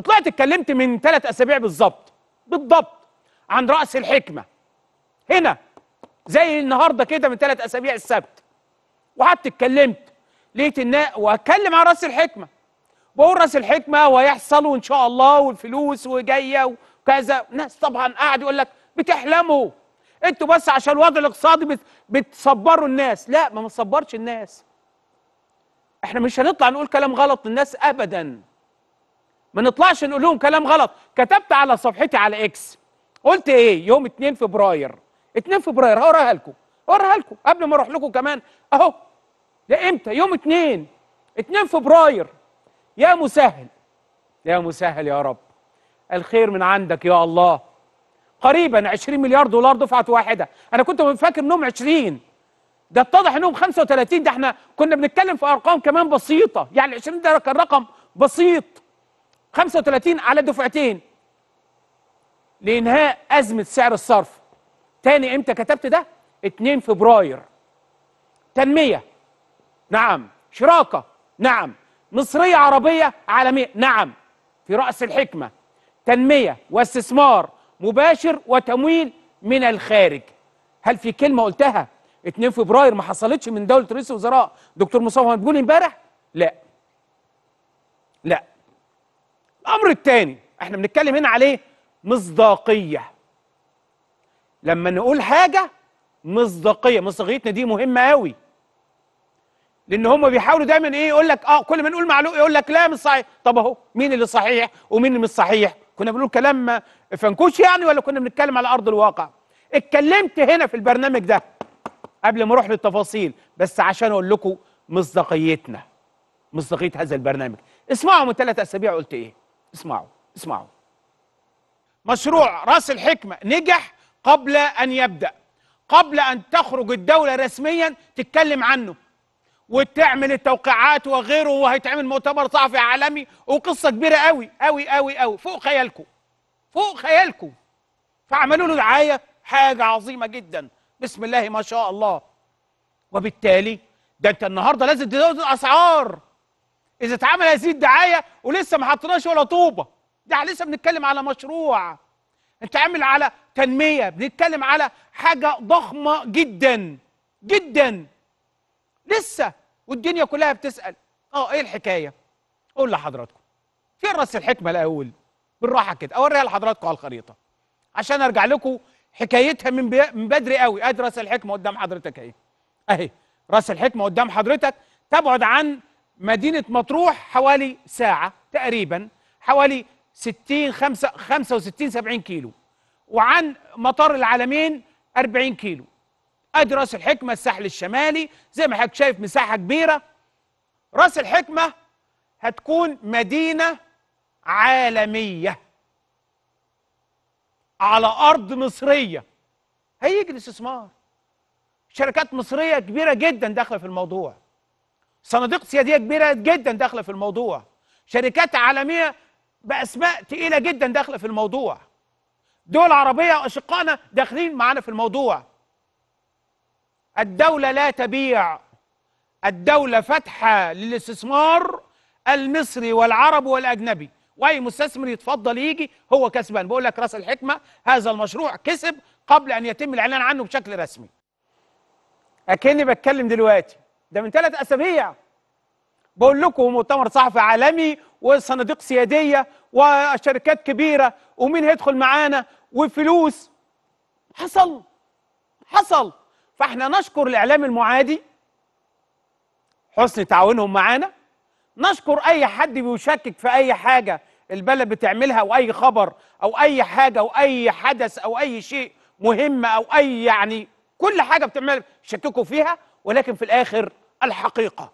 طلعت اتكلمت من ثلاث اسابيع بالظبط بالظبط عن راس الحكمه هنا زي النهارده كده من ثلاث اسابيع السبت وقعدت اتكلمت لقيت الناس واتكلم عن راس الحكمه بقول راس الحكمه ويحصل وان شاء الله والفلوس وجايه وكذا ناس طبعا قاعد يقول لك بتحلموا انتوا بس عشان الوضع الاقتصادي بت... بتصبروا الناس لا ما بنصبرش الناس احنا مش هنطلع نقول كلام غلط للناس ابدا ما نطلعش نقول لهم كلام غلط كتبت على صفحتي على اكس قلت ايه يوم 2 فبراير 2 فبراير هقراها لكم هقراها لكم قبل ما اروح لكم كمان اهو ده امتى يوم 2 2 فبراير يا مسهل يا مسهل يا رب الخير من عندك يا الله قريبا 20 مليار دولار دفعه واحده انا كنت فاكر انهم 20 ده اتضح انهم 35 ده احنا كنا بنتكلم في ارقام كمان بسيطه يعني 20 ده كان رقم بسيط 35 على دفعتين لإنهاء أزمة سعر الصرف تاني إمتى كتبت ده؟ 2 فبراير تنمية نعم شراكة نعم مصرية عربية عالمية نعم في رأس الحكمة تنمية واستثمار مباشر وتمويل من الخارج هل في كلمة قلتها 2 فبراير ما حصلتش من دولة رئيس الوزراء دكتور مصطفى مدبولي امبارح؟ لا لا الامر الثاني احنا بنتكلم هنا عليه مصداقيه لما نقول حاجه مصداقيه مصداقيتنا دي مهمه قوي لان هم بيحاولوا دايما ايه يقول لك اه كل ما نقول معلومه يقول لك لا مش صحيح طب اهو مين اللي صحيح ومين اللي مش صحيح كنا بنقول كلام فنكوش يعني ولا كنا بنتكلم على ارض الواقع اتكلمت هنا في البرنامج ده قبل ما اروح للتفاصيل بس عشان اقول لكم مصداقيتنا مصداقيه هذا البرنامج اسمعوا من ثلاث اسابيع قلت ايه اسمعوا اسمعوا مشروع راس الحكمة نجح قبل أن يبدأ قبل أن تخرج الدولة رسميا تتكلم عنه وتعمل التوقيعات وغيره وهيتعمل مؤتمر صحفي عالمي وقصة كبيرة قوي قوي قوي قوي فوق خيالكم فوق خيالكم فعملوا له دعاية حاجة عظيمة جدا بسم الله ما شاء الله وبالتالي ده انت النهارده لازم تزود الاسعار اذا اتعمل هذه الدعايه ولسه ما حطيناش ولا طوبه ده يعني لسه بنتكلم على مشروع عامل على تنميه بنتكلم على حاجه ضخمه جدا جدا لسه والدنيا كلها بتسال اه ايه الحكايه قول لحضراتكم فين راس الحكمه الاول بالراحه كده اوريها لحضراتكم على الخريطه عشان ارجع لكم حكايتها من من بدري قوي ادي راس الحكمه قدام حضرتك اهي اهي راس الحكمه قدام حضرتك تبعد عن مدينة مطروح حوالي ساعة تقريبا حوالي 60 خمسة 65 70 كيلو وعن مطار العالمين 40 كيلو ادي راس الحكمة الساحل الشمالي زي ما حضرتك شايف مساحة كبيرة راس الحكمة هتكون مدينة عالمية على أرض مصرية هيجي الاستثمار شركات مصرية كبيرة جدا داخلة في الموضوع صناديق سياديه كبيره جدا داخله في الموضوع شركات عالميه باسماء تقيله جدا داخله في الموضوع دول عربيه واشقائنا داخلين معانا في الموضوع الدوله لا تبيع الدوله فاتحه للاستثمار المصري والعربي والاجنبي واي مستثمر يتفضل يجي هو كسبان بقول لك راس الحكمه هذا المشروع كسب قبل ان يتم الاعلان عنه بشكل رسمي اكني بتكلم دلوقتي ده من ثلاث اسابيع بقول لكم مؤتمر صحفي عالمي وصناديق سياديه وشركات كبيره ومين هيدخل معانا وفلوس حصل حصل فاحنا نشكر الاعلام المعادي حسن تعاونهم معانا نشكر اي حد بيشكك في اي حاجه البلد بتعملها واي خبر او اي حاجه او اي حدث او اي شيء مهم او اي يعني كل حاجه بتعمل شككوا فيها ولكن في الاخر الحقيقه